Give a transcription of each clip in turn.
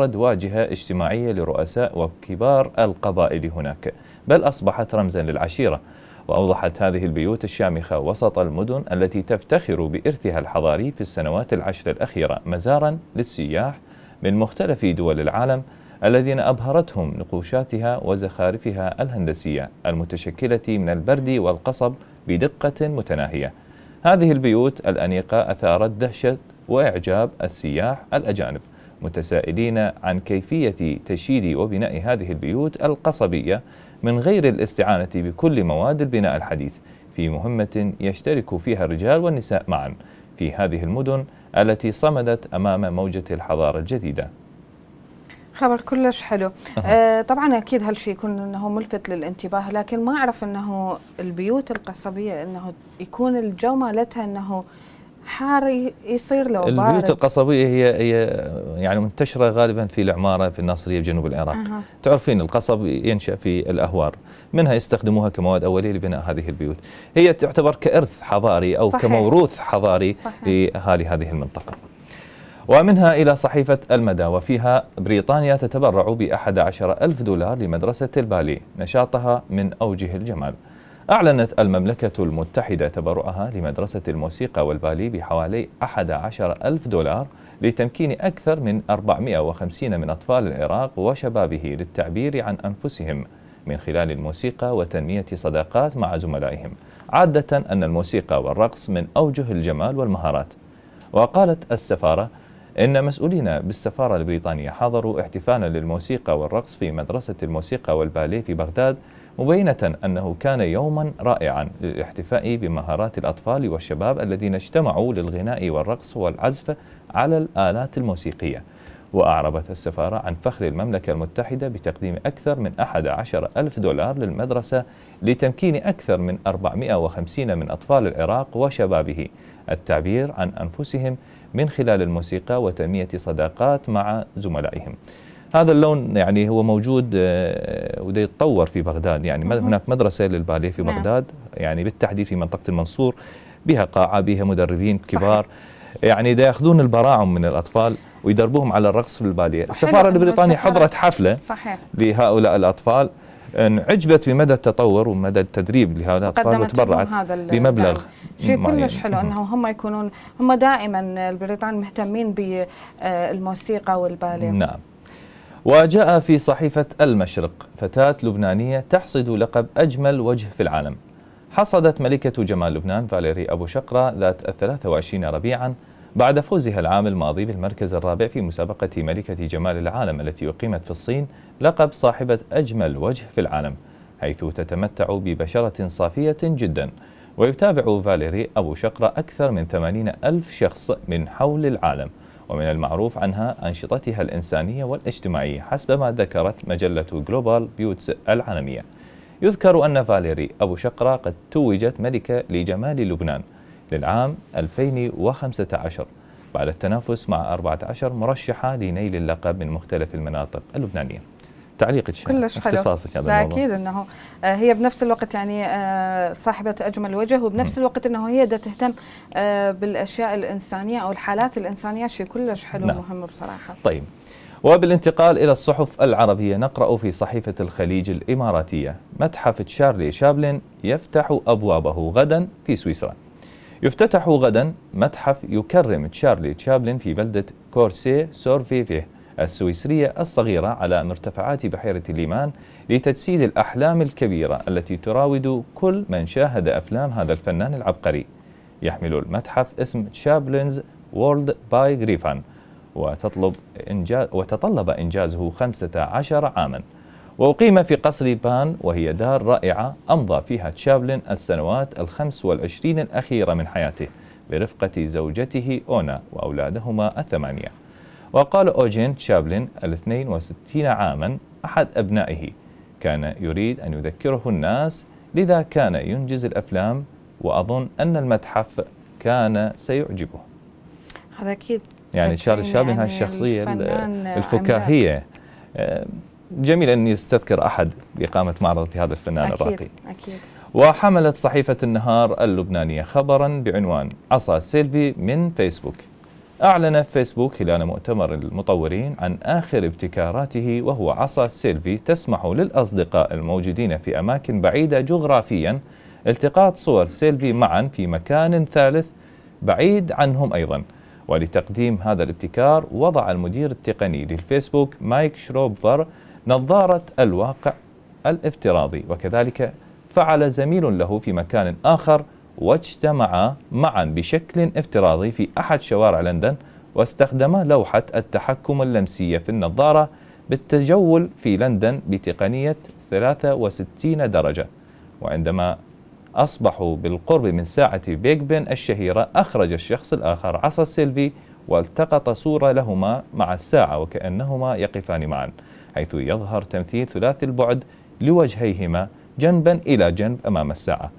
مجرد واجهة اجتماعية لرؤساء وكبار القبائل هناك بل أصبحت رمزا للعشيرة وأوضحت هذه البيوت الشامخة وسط المدن التي تفتخر بإرثها الحضاري في السنوات العشر الأخيرة مزارا للسياح من مختلف دول العالم الذين أبهرتهم نقوشاتها وزخارفها الهندسية المتشكلة من البرد والقصب بدقة متناهية هذه البيوت الأنيقة أثارت دهشة وإعجاب السياح الأجانب متسائلين عن كيفية تشييد وبناء هذه البيوت القصبية من غير الاستعانة بكل مواد البناء الحديث في مهمة يشترك فيها الرجال والنساء معا في هذه المدن التي صمدت أمام موجة الحضارة الجديدة خبر كلش حلو آه طبعا اكيد هالشيء يكون انه ملفت للانتباه لكن ما اعرف انه البيوت القصبيه انه يكون الجو مالتها انه حار يصير له بارد البيوت القصبيه هي هي يعني منتشره غالبا في العماره في الناصريه بجنوب العراق أه. تعرفين القصب ينشا في الاهوار منها يستخدموها كمواد اوليه لبناء هذه البيوت هي تعتبر كارث حضاري او صحيح. كموروث حضاري لاهالي هذه المنطقه ومنها إلى صحيفة المدى وفيها بريطانيا تتبرع بأحد عشر ألف دولار لمدرسة البالي نشاطها من أوجه الجمال أعلنت المملكة المتحدة تبرؤها لمدرسة الموسيقى والبالي بحوالي 11 ألف دولار لتمكين أكثر من 450 من أطفال العراق وشبابه للتعبير عن أنفسهم من خلال الموسيقى وتنمية صداقات مع زملائهم عادة أن الموسيقى والرقص من أوجه الجمال والمهارات وقالت السفارة إن مسؤولين بالسفارة البريطانية حضروا احتفالا للموسيقى والرقص في مدرسة الموسيقى والباليه في بغداد مبينة أنه كان يوما رائعا للاحتفاء بمهارات الأطفال والشباب الذين اجتمعوا للغناء والرقص والعزف على الآلات الموسيقية وأعربت السفارة عن فخر المملكة المتحدة بتقديم أكثر من 11 ألف دولار للمدرسة لتمكين أكثر من 450 من أطفال العراق وشبابه التعبير عن أنفسهم من خلال الموسيقى وتنمية صداقات مع زملائهم هذا اللون يعني هو موجود آه، وده يتطور في بغداد يعني مم. هناك مدرسة للباليه في نعم. بغداد يعني بالتحديد في منطقة المنصور بها قاعة بها مدربين كبار يعني ده يأخذون البراعم من الأطفال ويدربوهم على الرقص في الباليه السفارة البريطانية حضرت حفلة صحيح. لهؤلاء الأطفال عجبت بمدى التطور ومدى التدريب لهذا الاطفال وتبرعت بمبلغ شيء كلش حلو انه هم يكونون هم دائما البريطان مهتمين بالموسيقى والباليه نعم وجاء في صحيفة المشرق فتاة لبنانية تحصد لقب أجمل وجه في العالم حصدت ملكة جمال لبنان فاليري أبو شقرة ذات الثلاثة وعشرين ربيعاً بعد فوزها العام الماضي بالمركز الرابع في مسابقة ملكة جمال العالم التي أقيمت في الصين لقب صاحبة أجمل وجه في العالم حيث تتمتع ببشرة صافية جدا ويتابع فاليري أبو شقرة أكثر من ثمانين ألف شخص من حول العالم ومن المعروف عنها أنشطتها الإنسانية والاجتماعية حسب ما ذكرت مجلة جلوبال بيوتس العالمية يذكر أن فاليري أبو شقرة قد توجت ملكة لجمال لبنان للعام 2015 بعد التنافس مع 14 مرشحة لنيل اللقب من مختلف المناطق اللبنانية تعليقك كلش حلو اختصاصك هذا لا اكيد انه آه، هي بنفس الوقت يعني آه، صاحبه اجمل وجه وبنفس الوقت انه هي دا تهتم آه، بالاشياء الانسانيه او الحالات الانسانيه شيء كلش حلو نعم. ومهم بصراحه طيب وبالانتقال إلى الصحف العربية نقرأ في صحيفة الخليج الإماراتية متحف تشارلي شابلن يفتح أبوابه غدا في سويسرا يفتتح غدا متحف يكرم تشارلي شابلن في بلدة كورسي سورفيفيه السويسرية الصغيرة على مرتفعات بحيرة الليمان لتجسيد الأحلام الكبيرة التي تراود كل من شاهد أفلام هذا الفنان العبقري يحمل المتحف اسم تشابلنز وورلد باي غريفان وتطلب إنجاز وتطلب إنجازه 15 عاماً وأقيم في قصر بان وهي دار رائعة أمضى فيها تشابلن السنوات الخمس والعشرين الأخيرة من حياته برفقة زوجته أونا وأولادهما الثمانية وقال أوجين تشابلن الاثنين وستين عاما أحد أبنائه كان يريد أن يذكره الناس لذا كان ينجز الأفلام وأظن أن المتحف كان سيعجبه هذا أكيد يعني تشارل شابلن يعني هاي الشخصية الفكاهية جميل أن يستذكر أحد بإقامة معرض هذا الفنان أكيد الراقي أكيد وحملت صحيفة النهار اللبنانية خبرا بعنوان عصا سيلفي من فيسبوك أعلن فيسبوك خلال مؤتمر المطورين عن آخر ابتكاراته وهو عصا سيلفي تسمح للأصدقاء الموجودين في أماكن بعيدة جغرافيا التقاط صور سيلفي معا في مكان ثالث بعيد عنهم أيضا ولتقديم هذا الابتكار وضع المدير التقني للفيسبوك مايك شروبفر نظارة الواقع الافتراضي وكذلك فعل زميل له في مكان آخر واجتمعا معا بشكل افتراضي في أحد شوارع لندن واستخدما لوحة التحكم اللمسية في النظارة بالتجول في لندن بتقنية 63 درجة وعندما أصبحوا بالقرب من ساعة بيج بن الشهيرة أخرج الشخص الآخر عصا سيلفي والتقط صورة لهما مع الساعة وكأنهما يقفان معا حيث يظهر تمثيل ثلاثي البعد لوجهيهما جنبا إلى جنب أمام الساعة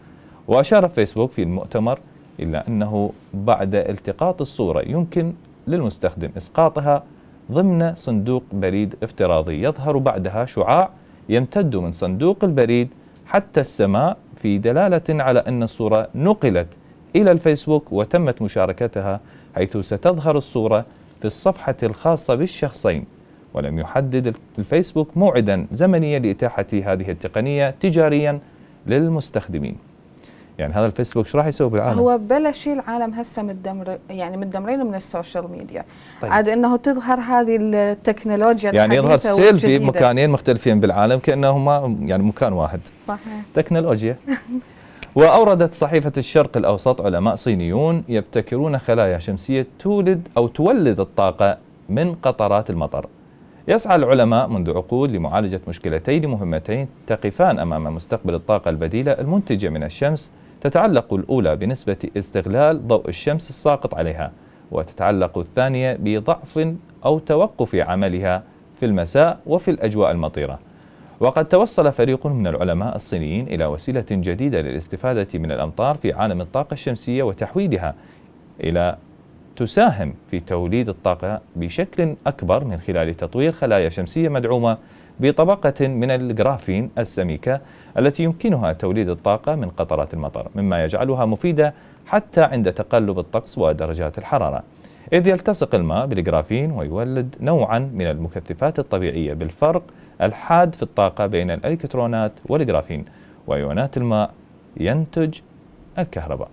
وأشار فيسبوك في المؤتمر إلى أنه بعد التقاط الصورة يمكن للمستخدم إسقاطها ضمن صندوق بريد افتراضي يظهر بعدها شعاع يمتد من صندوق البريد حتى السماء في دلالة على أن الصورة نقلت إلى الفيسبوك وتمت مشاركتها حيث ستظهر الصورة في الصفحة الخاصة بالشخصين ولم يحدد الفيسبوك موعدا زمنيا لإتاحة هذه التقنية تجاريا للمستخدمين يعني هذا الفيسبوك شو راح يسوي بالعالم؟ هو بلا شيء العالم هسه متدمر يعني متدمرين من السوشيال ميديا طيب. عاد انه تظهر هذه التكنولوجيا يعني يظهر سيلفي مكانين مختلفين بالعالم كانهما يعني مكان واحد صحيح تكنولوجيا وأوردت صحيفة الشرق الأوسط علماء صينيون يبتكرون خلايا شمسية تولد أو تولد الطاقة من قطرات المطر يسعى العلماء منذ عقود لمعالجة مشكلتين مهمتين تقفان أمام مستقبل الطاقة البديلة المنتجة من الشمس تتعلق الأولى بنسبة استغلال ضوء الشمس الساقط عليها وتتعلق الثانية بضعف أو توقف عملها في المساء وفي الأجواء المطيرة وقد توصل فريق من العلماء الصينيين إلى وسيلة جديدة للاستفادة من الأمطار في عالم الطاقة الشمسية وتحويلها إلى تساهم في توليد الطاقة بشكل أكبر من خلال تطوير خلايا شمسية مدعومة بطبقة من الجرافين السميكة التي يمكنها توليد الطاقة من قطرات المطر مما يجعلها مفيدة حتى عند تقلب الطقس ودرجات الحرارة إذ يلتصق الماء بالجرافين ويولد نوعا من المكثفات الطبيعية بالفرق الحاد في الطاقة بين الإلكترونات والجرافين وأيونات الماء ينتج الكهرباء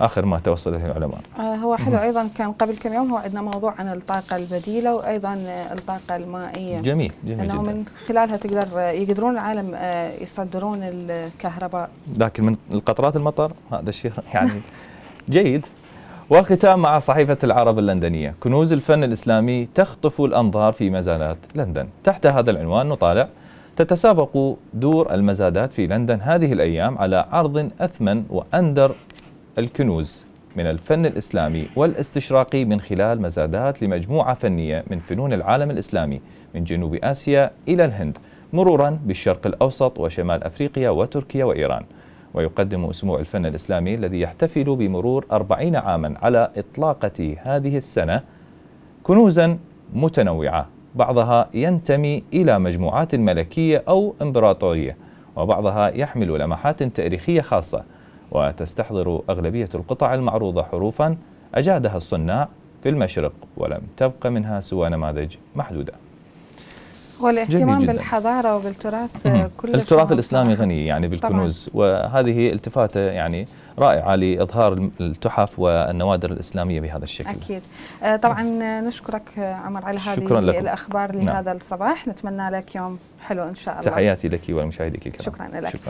اخر ما توصل اليه العلماء. آه، هو حلو ايضا كان قبل كم يوم هو عندنا موضوع عن الطاقه البديله وايضا آه، الطاقه المائيه. جميل جميل انه جدا. من خلالها تقدر آه، يقدرون العالم يصدرون الكهرباء. لكن من القطرات المطر هذا الشيء يعني جيد والختام مع صحيفة العرب اللندنية كنوز الفن الإسلامي تخطف الأنظار في مزادات لندن تحت هذا العنوان نطالع تتسابق دور المزادات في لندن هذه الأيام على عرض أثمن وأندر الكنوز من الفن الإسلامي والاستشراقي من خلال مزادات لمجموعة فنية من فنون العالم الإسلامي من جنوب آسيا إلى الهند مرورا بالشرق الأوسط وشمال أفريقيا وتركيا وإيران ويقدم أسبوع الفن الإسلامي الذي يحتفل بمرور أربعين عاما على إطلاقة هذه السنة كنوزا متنوعة بعضها ينتمي إلى مجموعات ملكية أو إمبراطورية وبعضها يحمل لمحات تاريخية خاصة وتستحضر أغلبية القطع المعروضة حروفا أجادها الصناع في المشرق ولم تبق منها سوى نماذج محدودة والاهتمام بالحضارة وبالتراث كل التراث الإسلامي غني يعني بالكنوز طبعا. وهذه التفاتة يعني رائعة لإظهار التحف والنوادر الإسلامية بهذا الشكل أكيد آه، طبعا نشكرك عمر على هذه شكرا لكم. الأخبار لهذا نعم. الصباح نتمنى لك يوم حلو إن شاء الله تحياتي لك والمشاهدين الكرام شكرا لك شكرا.